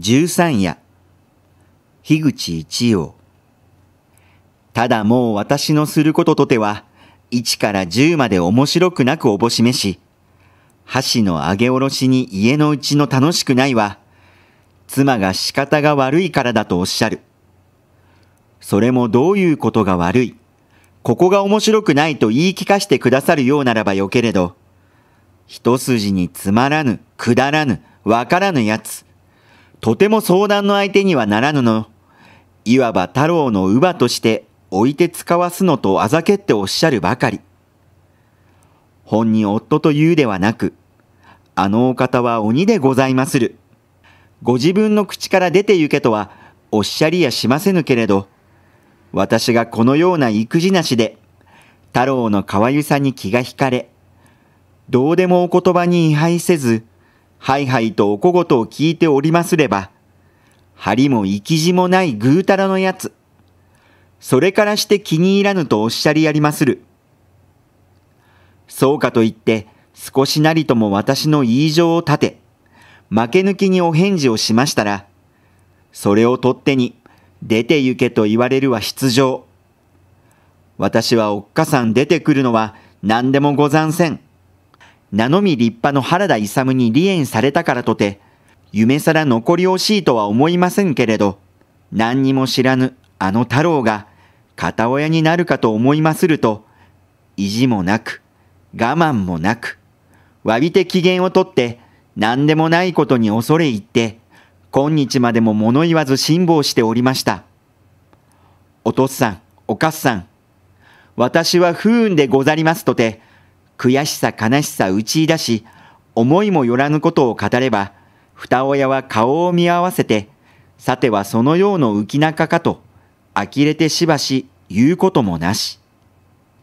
十三夜、樋口一葉。ただもう私のすることとては、一から十まで面白くなくおぼしめし、箸の上げ下ろしに家のうちの楽しくないは、妻が仕方が悪いからだとおっしゃる。それもどういうことが悪い、ここが面白くないと言い聞かしてくださるようならばよけれど、一筋につまらぬ、くだらぬ、わからぬやつ、とても相談の相手にはならぬの。いわば太郎の乳母として置いて使わすのとあざけっておっしゃるばかり。本に夫というではなく、あのお方は鬼でございまする。ご自分の口から出て行けとはおっしゃりやしませぬけれど、私がこのような育児なしで、太郎のかわゆさに気が引かれ、どうでもお言葉に違背せず、はいはいとおこごとを聞いておりますれば、針も生き地もないぐうたらのやつ。それからして気に入らぬとおっしゃりやりまする。そうかと言って、少しなりとも私の言い情を立て、負け抜きにお返事をしましたら、それを取ってに、出て行けと言われるは必情。私はおっかさん出てくるのは何でもござんせん。名のみ立派の原田勇に離縁されたからとて、夢さら残り惜しいとは思いませんけれど、何にも知らぬあの太郎が、片親になるかと思いますると、意地もなく、我慢もなく、詫びて機嫌をとって、何でもないことに恐れ入って、今日までも物言わず辛抱しておりました。お父さん、お母さん、私は不運でござりますとて、悔しさ悲しさ打ち出し、思いもよらぬことを語れば、二親は顔を見合わせて、さてはそのようの浮き中かと、呆れてしばし言うこともなし。